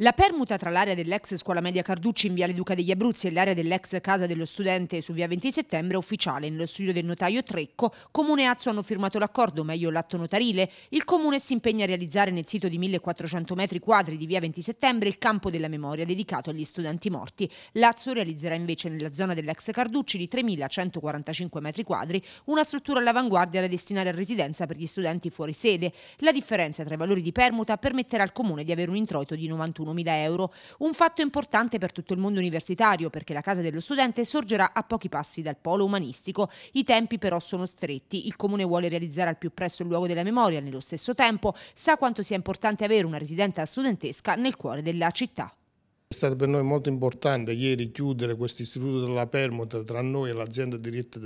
La permuta tra l'area dell'ex scuola media Carducci in Viale Duca degli Abruzzi e l'area dell'ex casa dello studente su Via 20 Settembre è ufficiale. Nello studio del notaio Trecco, Comune e Azzo hanno firmato l'accordo, meglio l'atto notarile. Il Comune si impegna a realizzare nel sito di 1400 metri quadri di Via 20 Settembre il campo della memoria dedicato agli studenti morti. L'Azzo realizzerà invece nella zona dell'ex Carducci di 3145 metri quadri una struttura all'avanguardia da destinare a residenza per gli studenti fuori sede. La differenza tra i valori di permuta permetterà al Comune di avere un introito di 91 41.000 euro, un fatto importante per tutto il mondo universitario perché la Casa dello Studente sorgerà a pochi passi dal polo umanistico. I tempi però sono stretti, il Comune vuole realizzare al più presto il luogo della memoria, nello stesso tempo sa quanto sia importante avere una residenza studentesca nel cuore della città. È stato per noi molto importante ieri chiudere questo istituto della permuta tra noi e l'azienda diretta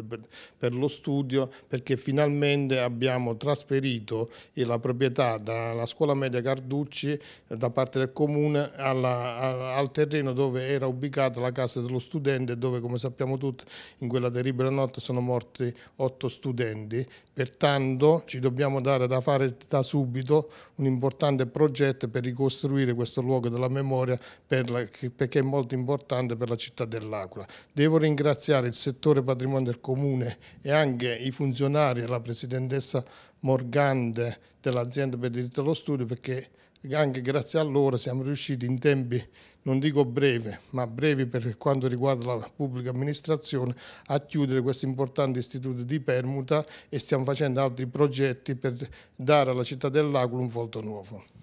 per, lo studio perché finalmente abbiamo trasferito la proprietà dalla scuola media Carducci eh, da parte del comune alla, al terreno dove era ubicata la casa dello studente dove come sappiamo tutti in quella terribile notte sono morti otto studenti. Pertanto ci dobbiamo dare da fare da subito un importante progetto per ricostruire questo luogo della memoria per perché è molto importante per la città dell'Aquila. Devo ringraziare il settore patrimonio del comune e anche i funzionari e la presidentessa Morgante dell'azienda per il diritto allo studio perché anche grazie a loro siamo riusciti in tempi, non dico brevi, ma brevi per quanto riguarda la pubblica amministrazione, a chiudere questo importante istituto di permuta e stiamo facendo altri progetti per dare alla città dell'Aquila un volto nuovo.